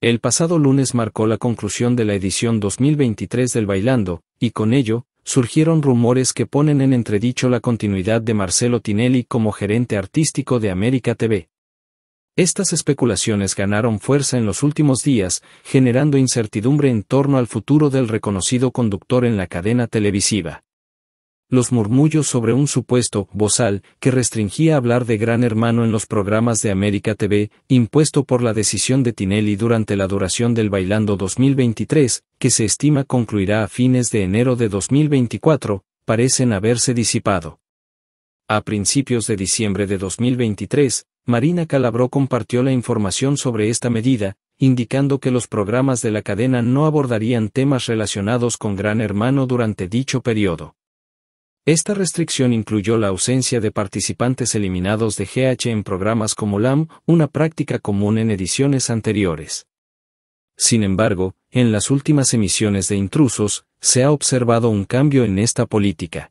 El pasado lunes marcó la conclusión de la edición 2023 del Bailando, y con ello, surgieron rumores que ponen en entredicho la continuidad de Marcelo Tinelli como gerente artístico de América TV. Estas especulaciones ganaron fuerza en los últimos días, generando incertidumbre en torno al futuro del reconocido conductor en la cadena televisiva los murmullos sobre un supuesto bozal que restringía hablar de Gran Hermano en los programas de América TV, impuesto por la decisión de Tinelli durante la duración del Bailando 2023, que se estima concluirá a fines de enero de 2024, parecen haberse disipado. A principios de diciembre de 2023, Marina Calabró compartió la información sobre esta medida, indicando que los programas de la cadena no abordarían temas relacionados con Gran Hermano durante dicho periodo. Esta restricción incluyó la ausencia de participantes eliminados de GH en programas como LAM, una práctica común en ediciones anteriores. Sin embargo, en las últimas emisiones de intrusos, se ha observado un cambio en esta política.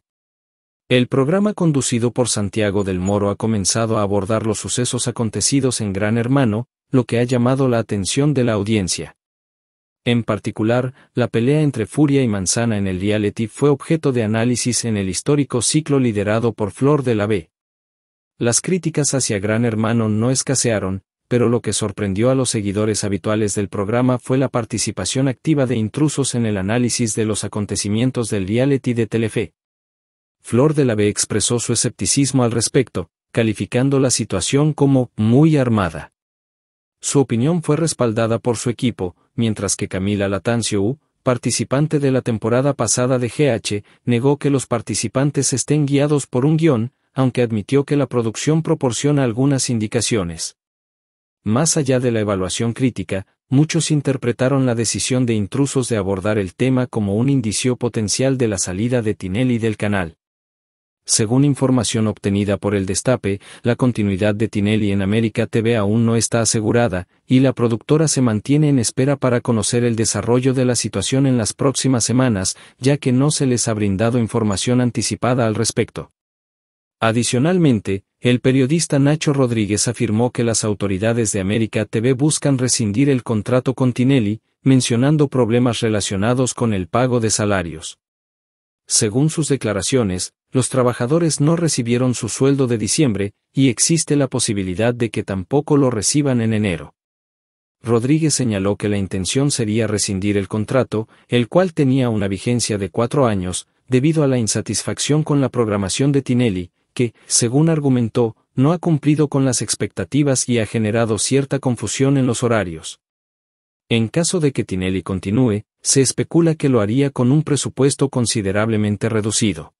El programa conducido por Santiago del Moro ha comenzado a abordar los sucesos acontecidos en Gran Hermano, lo que ha llamado la atención de la audiencia. En particular, la pelea entre Furia y Manzana en el reality fue objeto de análisis en el histórico ciclo liderado por Flor de la B. Las críticas hacia Gran Hermano no escasearon, pero lo que sorprendió a los seguidores habituales del programa fue la participación activa de intrusos en el análisis de los acontecimientos del reality de Telefe. Flor de la B expresó su escepticismo al respecto, calificando la situación como muy armada. Su opinión fue respaldada por su equipo, mientras que Camila Latancio U, participante de la temporada pasada de GH, negó que los participantes estén guiados por un guión, aunque admitió que la producción proporciona algunas indicaciones. Más allá de la evaluación crítica, muchos interpretaron la decisión de intrusos de abordar el tema como un indicio potencial de la salida de Tinelli del canal. Según información obtenida por el Destape, la continuidad de Tinelli en América TV aún no está asegurada, y la productora se mantiene en espera para conocer el desarrollo de la situación en las próximas semanas, ya que no se les ha brindado información anticipada al respecto. Adicionalmente, el periodista Nacho Rodríguez afirmó que las autoridades de América TV buscan rescindir el contrato con Tinelli, mencionando problemas relacionados con el pago de salarios. Según sus declaraciones, los trabajadores no recibieron su sueldo de diciembre, y existe la posibilidad de que tampoco lo reciban en enero. Rodríguez señaló que la intención sería rescindir el contrato, el cual tenía una vigencia de cuatro años, debido a la insatisfacción con la programación de Tinelli, que, según argumentó, no ha cumplido con las expectativas y ha generado cierta confusión en los horarios. En caso de que Tinelli continúe, se especula que lo haría con un presupuesto considerablemente reducido.